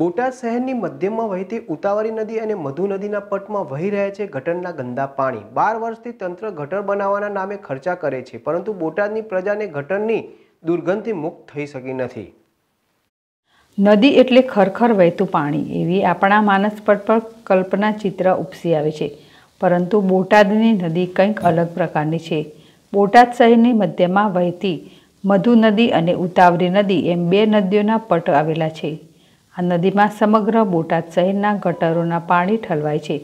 બોટાદ શહેરની મધ્યમાં વહેતી ઉતાવળી નદી અને મધુ નદીના પટમાં વહી રહ્યા છે ગટરના ગંદા પાણી બાર વર્ષથી તંત્ર ગટર બનાવવાના નામે ખર્ચા કરે છે પરંતુ બોટાદની પ્રજાને ગટરની દુર્ગંધથી મુક્ત થઈ શકી નથી નદી એટલે ખરખર વહેતું પાણી એવી આપણા માનસ પટ પર કલ્પના ચિત્ર ઉપસી આવે છે પરંતુ બોટાદની નદી કંઈક અલગ પ્રકારની છે બોટાદ શહેરની મધ્યમાં વહેતી મધુ નદી અને ઉતાવરી નદી એમ બે નદીઓના પટ આવેલા છે આ નદીમાં સમગ્ર બોટાદ શહેરના ગટરોના પાણી ઠલવાય છે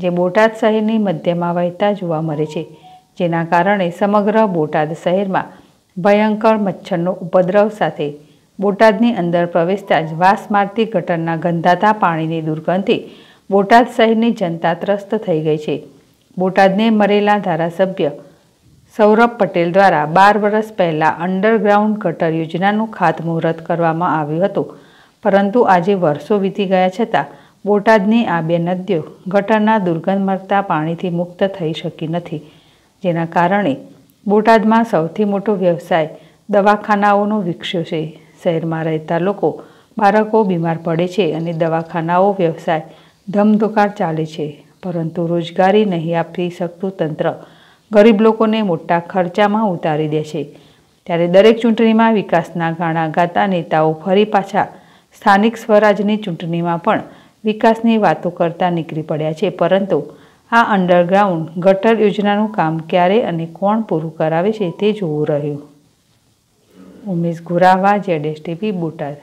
જે બોટાદ શહેરની મધ્યમાં વહેતા જોવા મળે છે જેના કારણે સમગ્ર બોટાદ શહેરમાં ભયંકર મચ્છરનો ઉપદ્રવ સાથે બોટાદની અંદર પ્રવેશતા જ વાસ મારતી ગટરના ગંધાતા પાણીની દુર્ગંધથી બોટાદ શહેરની જનતા ત્રસ્ત થઈ ગઈ છે બોટાદને મરેલા ધારાસભ્ય સૌરભ પટેલ દ્વારા બાર વર્ષ પહેલાં અંડરગ્રાઉન્ડ ગટર યોજનાનું ખાતમુહૂર્ત કરવામાં આવ્યું હતું પરંતુ આજે વર્ષો વીતી ગયા છતાં બોટાદની આ બે નદીઓ ગટરના દુર્ગંધ મળતા પાણીથી મુક્ત થઈ શકી નથી જેના કારણે બોટાદમાં સૌથી મોટો વ્યવસાય દવાખાનાઓનો વિકસ્યો છે શહેરમાં રહેતા લોકો બાળકો બીમાર પડે છે અને દવાખાનાઓ વ્યવસાય ધમધોકાર ચાલે છે પરંતુ રોજગારી નહીં આપી શકતું તંત્ર ગરીબ લોકોને મોટા ખર્ચામાં ઉતારી દે છે ત્યારે દરેક ચૂંટણીમાં વિકાસના ગાણા ગાતા નેતાઓ ફરી પાછા સ્થાનિક સ્વરાજની ચૂંટણીમાં પણ વિકાસની વાતો કરતા નીકળી પડ્યા છે પરંતુ આ અંડરગ્રાઉન્ડ ગટર યોજનાનું કામ ક્યારે અને કોણ પૂરું કરાવે છે તે જોવું રહ્યું Umesh Gurava Z S TV Botad